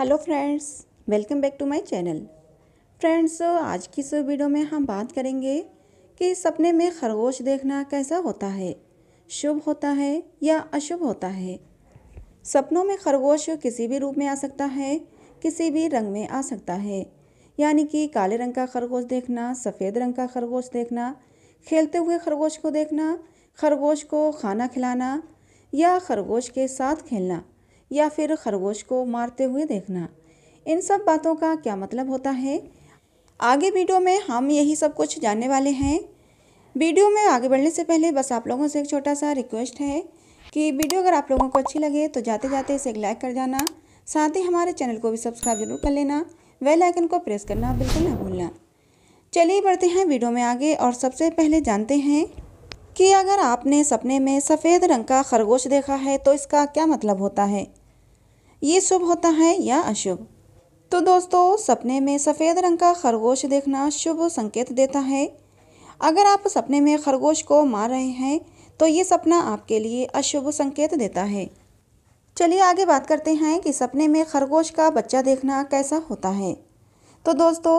hello friends welcome back to my channel friends आज की इस वीडियो में हम बात करेंगे कि सपने में खरगोश देखना कैसा होता है शुभ होता है या अशुभ होता है सपनों में खरगोश किसी भी रूप में आ सकता है किसी भी रंग में आ सकता है यानी कि काले रंग का खरगोश देखना सफ़ेद रंग का खरगोश देखना खेलते हुए खरगोश को देखना खरगोश को खाना खिलाना या खरगोश के साथ खेलना या फिर खरगोश को मारते हुए देखना इन सब बातों का क्या मतलब होता है आगे वीडियो में हम यही सब कुछ जानने वाले हैं वीडियो में आगे बढ़ने से पहले बस आप लोगों से एक छोटा सा रिक्वेस्ट है कि वीडियो अगर आप लोगों को अच्छी लगे तो जाते जाते इसे एक लाइक कर जाना साथ ही हमारे चैनल को भी सब्सक्राइब जरूर कर लेना वेल आइकन को प्रेस करना बिल्कुल ना भूलना चलिए बढ़ते हैं वीडियो में आगे और सबसे पहले जानते हैं कि अगर आपने सपने में सफ़ेद रंग का खरगोश देखा है तो इसका क्या मतलब होता है ये शुभ होता है या अशुभ तो दोस्तों सपने में सफ़ेद रंग का खरगोश देखना शुभ संकेत देता है अगर आप सपने में खरगोश को मार रहे हैं तो ये सपना आपके लिए अशुभ संकेत देता है चलिए आगे बात करते हैं कि सपने में खरगोश का बच्चा देखना कैसा होता है तो दोस्तों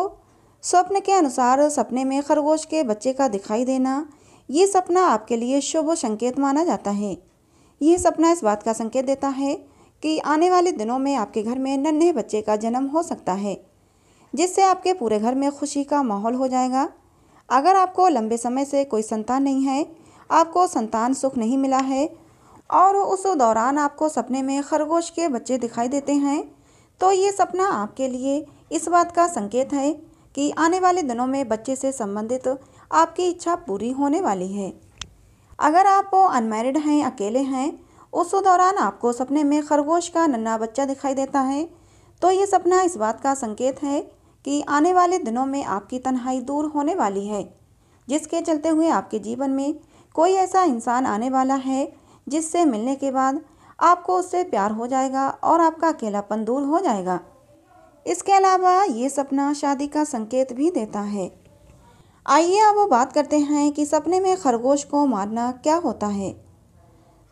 स्वप्न के अनुसार सपने में खरगोश के बच्चे का दिखाई देना ये सपना आपके लिए शुभ संकेत माना जाता है यह सपना इस बात का संकेत देता है कि आने वाले दिनों में आपके घर में नन्हे बच्चे का जन्म हो सकता है जिससे आपके पूरे घर में खुशी का माहौल हो जाएगा अगर आपको लंबे समय से कोई संतान नहीं है आपको संतान सुख नहीं मिला है और उस दौरान आपको सपने में खरगोश के बच्चे दिखाई देते हैं तो ये सपना आपके लिए इस बात का संकेत है कि आने वाले दिनों में बच्चे से संबंधित आपकी इच्छा पूरी होने वाली है अगर आप अनमेरिड हैं अकेले हैं उस दौरान आपको सपने में खरगोश का नन्ना बच्चा दिखाई देता है तो ये सपना इस बात का संकेत है कि आने वाले दिनों में आपकी तन्हाई दूर होने वाली है जिसके चलते हुए आपके जीवन में कोई ऐसा इंसान आने वाला है जिससे मिलने के बाद आपको उससे प्यार हो जाएगा और आपका अकेलापन दूर हो जाएगा इसके अलावा ये सपना शादी का संकेत भी देता है आइए अब बात करते हैं कि सपने में खरगोश को मारना क्या होता है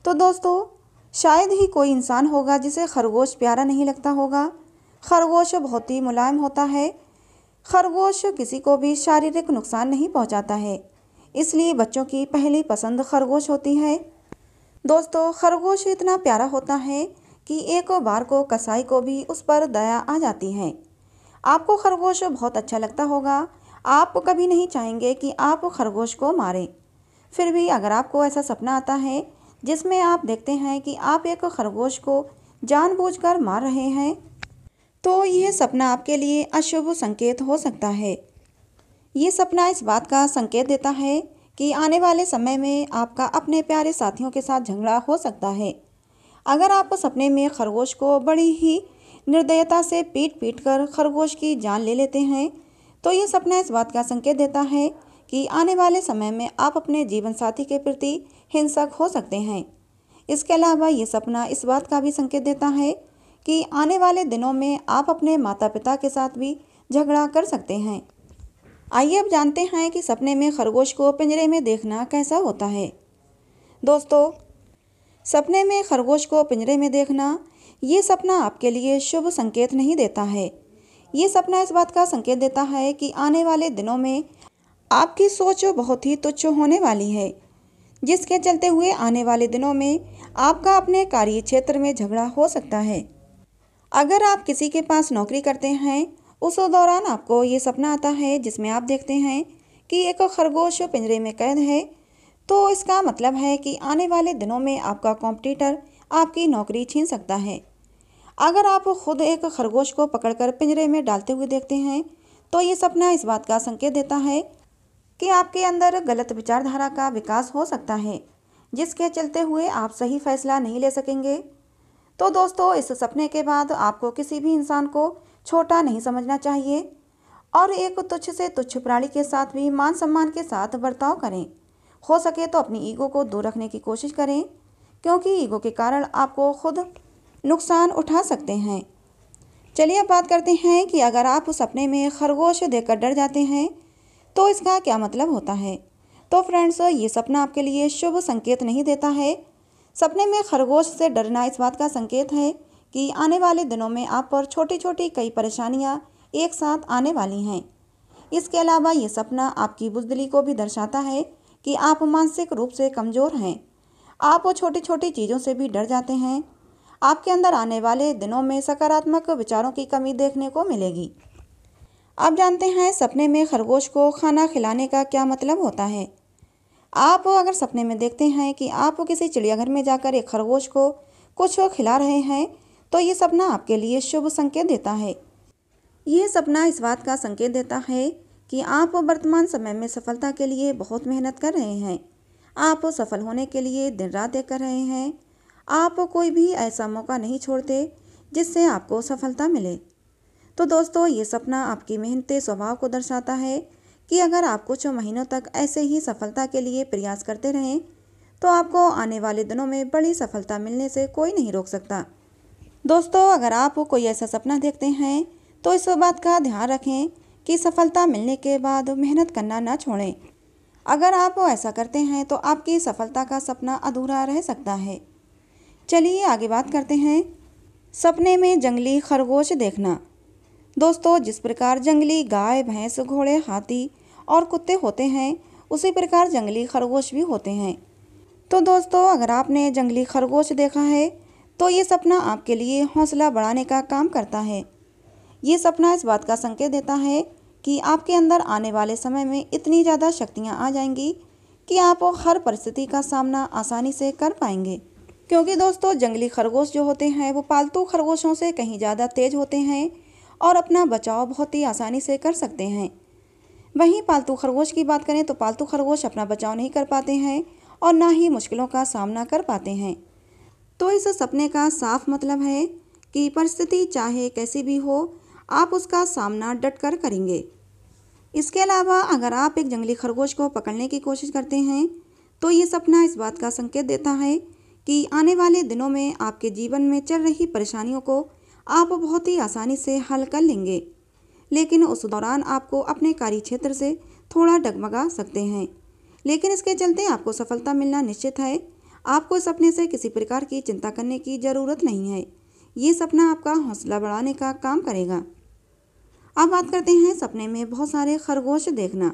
तो दोस्तों शायद ही कोई इंसान होगा जिसे खरगोश प्यारा नहीं लगता होगा खरगोश बहुत ही मुलायम होता है खरगोश किसी को भी शारीरिक नुकसान नहीं पहुंचाता है इसलिए बच्चों की पहली पसंद खरगोश होती है दोस्तों खरगोश इतना प्यारा होता है कि एक बार को कसाई को भी उस पर दया आ जाती है आपको खरगोश बहुत अच्छा लगता होगा आप कभी नहीं चाहेंगे कि आप खरगोश को मारें फिर भी अगर आपको ऐसा सपना आता है जिसमें आप देखते हैं कि आप एक खरगोश को जानबूझकर मार रहे हैं तो यह सपना आपके लिए अशुभ संकेत हो सकता है ये सपना इस बात का संकेत देता है कि आने वाले समय में आपका अपने प्यारे साथियों के साथ झगड़ा हो सकता है अगर आप सपने में खरगोश को बड़ी ही निर्दयता से पीट पीट कर खरगोश की जान ले लेते हैं तो ये सपना इस बात का संकेत देता है कि आने वाले समय में आप अपने जीवन साथी के प्रति हिंसक हो सकते हैं इसके अलावा ये सपना इस बात का भी संकेत देता है कि आने वाले दिनों में आप अपने माता पिता के साथ भी झगड़ा कर सकते हैं आइए अब जानते हैं कि सपने में खरगोश को पिंजरे में देखना कैसा होता है दोस्तों सपने में खरगोश को पिंजरे में देखना ये सपना आपके लिए शुभ संकेत नहीं देता है ये सपना इस बात का संकेत देता है कि आने वाले दिनों में आपकी सोच बहुत ही तुच्छ होने वाली है जिसके चलते हुए आने वाले दिनों में आपका अपने कार्य क्षेत्र में झगड़ा हो सकता है अगर आप किसी के पास नौकरी करते हैं उस दौरान आपको ये सपना आता है जिसमें आप देखते हैं कि एक खरगोश पिंजरे में कैद है तो इसका मतलब है कि आने वाले दिनों में आपका कॉम्पिटिटर आपकी नौकरी छीन सकता है अगर आप खुद एक खरगोश को पकड़कर पिंजरे में डालते हुए देखते हैं तो ये सपना इस बात का संकेत देता है कि आपके अंदर गलत विचारधारा का विकास हो सकता है जिसके चलते हुए आप सही फैसला नहीं ले सकेंगे तो दोस्तों इस सपने के बाद आपको किसी भी इंसान को छोटा नहीं समझना चाहिए और एक तुच्छ से तुच्छ प्राणी के साथ भी मान सम्मान के साथ बर्ताव करें हो सके तो अपनी ईगो को दूर रखने की कोशिश करें क्योंकि ईगो के कारण आपको खुद नुकसान उठा सकते हैं चलिए अब बात करते हैं कि अगर आप सपने में खरगोश देखकर डर जाते हैं तो इसका क्या मतलब होता है तो फ्रेंड्स ये सपना आपके लिए शुभ संकेत नहीं देता है सपने में खरगोश से डरना इस बात का संकेत है कि आने वाले दिनों में आप पर छोटी छोटी कई परेशानियाँ एक साथ आने वाली हैं इसके अलावा ये सपना आपकी बुजदली को भी दर्शाता है कि आप मानसिक रूप से कमज़ोर हैं आप वो छोटी छोटी चीज़ों से भी डर जाते हैं आपके अंदर आने वाले दिनों में सकारात्मक विचारों की कमी देखने को मिलेगी आप जानते हैं सपने में खरगोश को खाना खिलाने का क्या मतलब होता है आप अगर सपने में देखते हैं कि आप किसी चिड़ियाघर में जाकर एक खरगोश को कुछ खिला रहे हैं तो ये सपना आपके लिए शुभ संकेत देता है ये सपना इस बात का संकेत देता है कि आप वर्तमान समय में सफलता के लिए बहुत मेहनत कर रहे हैं आप सफल होने के लिए दिन रात एक कर रहे हैं आप कोई भी ऐसा मौका नहीं छोड़ते जिससे आपको सफलता मिले तो दोस्तों ये सपना आपकी मेहनती स्वभाव को दर्शाता है कि अगर आप कुछ महीनों तक ऐसे ही सफलता के लिए प्रयास करते रहें तो आपको आने वाले दिनों में बड़ी सफलता मिलने से कोई नहीं रोक सकता दोस्तों अगर आप कोई ऐसा सपना देखते हैं तो इस बात का ध्यान रखें कि सफलता मिलने के बाद मेहनत करना ना छोड़ें अगर आप ऐसा करते हैं तो आपकी सफलता का सपना अधूरा रह सकता है चलिए आगे बात करते हैं सपने में जंगली खरगोश देखना दोस्तों जिस प्रकार जंगली गाय भैंस घोड़े हाथी और कुत्ते होते हैं उसी प्रकार जंगली खरगोश भी होते हैं तो दोस्तों अगर आपने जंगली खरगोश देखा है तो ये सपना आपके लिए हौसला बढ़ाने का काम करता है ये सपना इस बात का संकेत देता है कि आपके अंदर आने वाले समय में इतनी ज़्यादा शक्तियाँ आ जाएंगी कि आप हर परिस्थिति का सामना आसानी से कर पाएंगे क्योंकि दोस्तों जंगली खरगोश जो होते हैं वो पालतू खरगोशों से कहीं ज़्यादा तेज होते हैं और अपना बचाव बहुत ही आसानी से कर सकते हैं वहीं पालतू खरगोश की बात करें तो पालतू खरगोश अपना बचाव नहीं कर पाते हैं और ना ही मुश्किलों का सामना कर पाते हैं तो इस सपने का साफ मतलब है कि परिस्थिति चाहे कैसी भी हो आप उसका सामना डट कर करेंगे इसके अलावा अगर आप एक जंगली खरगोश को पकड़ने की कोशिश करते हैं तो ये सपना इस बात का संकेत देता है कि आने वाले दिनों में आपके जीवन में चल रही परेशानियों को आप बहुत ही आसानी से हल कर लेंगे लेकिन उस दौरान आपको अपने कार्य क्षेत्र से थोड़ा डगमगा सकते हैं लेकिन इसके चलते आपको सफलता मिलना निश्चित है आपको इस सपने से किसी प्रकार की चिंता करने की ज़रूरत नहीं है ये सपना आपका हौसला बढ़ाने का काम करेगा अब बात करते हैं सपने में बहुत सारे खरगोश देखना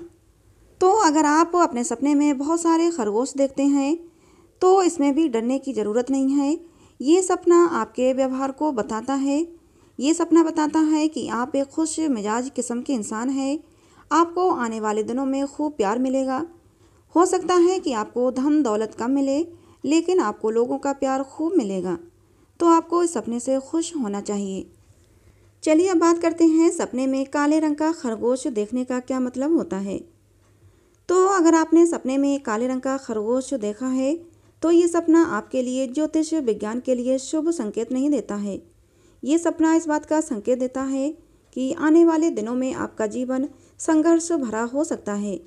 तो अगर आप अपने सपने में बहुत सारे खरगोश देखते हैं तो इसमें भी डरने की ज़रूरत नहीं है ये सपना आपके व्यवहार को बताता है ये सपना बताता है कि आप एक खुश मिजाज किस्म के इंसान हैं आपको आने वाले दिनों में खूब प्यार मिलेगा हो सकता है कि आपको धन दौलत कम मिले लेकिन आपको लोगों का प्यार खूब मिलेगा तो आपको इस सपने से खुश होना चाहिए चलिए अब बात करते हैं सपने में काले रंग का खरगोश देखने का क्या मतलब होता है तो अगर आपने सपने में काले रंग का खरगोश देखा है तो ये सपना आपके लिए ज्योतिष विज्ञान के लिए शुभ संकेत नहीं देता है ये सपना इस बात का संकेत देता है कि आने वाले दिनों में आपका जीवन संघर्ष भरा हो सकता है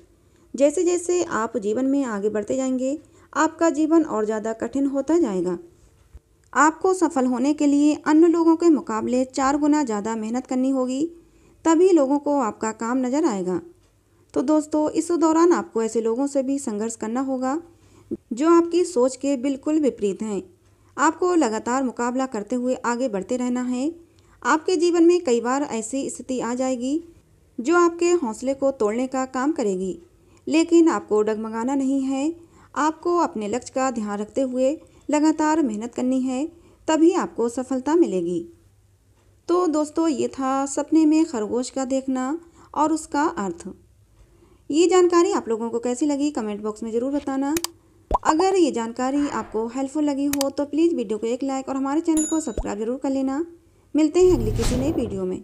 जैसे जैसे आप जीवन में आगे बढ़ते जाएंगे आपका जीवन और ज़्यादा कठिन होता जाएगा आपको सफल होने के लिए अन्य लोगों के मुकाबले चार गुना ज़्यादा मेहनत करनी होगी तभी लोगों को आपका काम नज़र आएगा तो दोस्तों इस दौरान आपको ऐसे लोगों से भी संघर्ष करना होगा जो आपकी सोच के बिल्कुल विपरीत हैं आपको लगातार मुकाबला करते हुए आगे बढ़ते रहना है आपके जीवन में कई बार ऐसी स्थिति आ जाएगी जो आपके हौसले को तोड़ने का काम करेगी लेकिन आपको डगमगाना नहीं है आपको अपने लक्ष्य का ध्यान रखते हुए लगातार मेहनत करनी है तभी आपको सफलता मिलेगी तो दोस्तों ये था सपने में खरगोश का देखना और उसका अर्थ ये जानकारी आप लोगों को कैसी लगी कमेंट बॉक्स में ज़रूर बताना अगर ये जानकारी आपको हेल्पफुल लगी हो तो प्लीज़ वीडियो को एक लाइक और हमारे चैनल को सब्सक्राइब जरूर कर लेना मिलते हैं अगली किसी नई वीडियो में